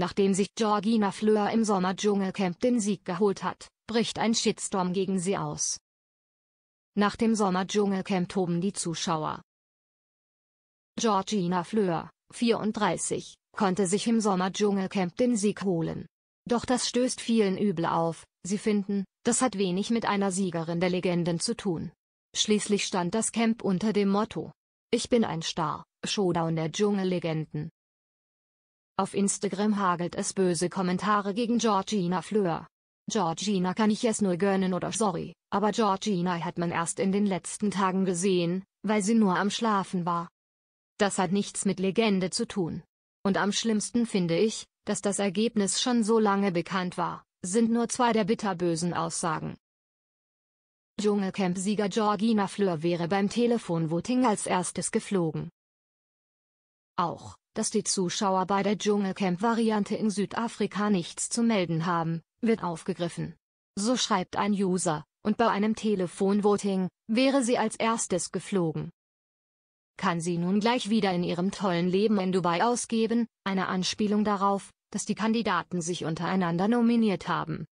Nachdem sich Georgina Fleur im Sommerdschungelcamp den Sieg geholt hat, bricht ein Shitstorm gegen sie aus. Nach dem Sommerdschungelcamp toben die Zuschauer. Georgina Fleur, 34, konnte sich im Sommerdschungelcamp den Sieg holen. Doch das stößt vielen übel auf, sie finden, das hat wenig mit einer Siegerin der Legenden zu tun. Schließlich stand das Camp unter dem Motto Ich bin ein Star, Showdown der Dschungellegenden. Auf Instagram hagelt es böse Kommentare gegen Georgina Fleur. Georgina kann ich es nur gönnen oder sorry, aber Georgina hat man erst in den letzten Tagen gesehen, weil sie nur am Schlafen war. Das hat nichts mit Legende zu tun. Und am schlimmsten finde ich, dass das Ergebnis schon so lange bekannt war, sind nur zwei der bitterbösen Aussagen. Dschungelcamp-Sieger Georgina Fleur wäre beim Telefonvoting als erstes geflogen. Auch dass die Zuschauer bei der Dschungelcamp-Variante in Südafrika nichts zu melden haben, wird aufgegriffen. So schreibt ein User, und bei einem Telefonvoting wäre sie als erstes geflogen. Kann sie nun gleich wieder in ihrem tollen Leben in Dubai ausgeben, eine Anspielung darauf, dass die Kandidaten sich untereinander nominiert haben.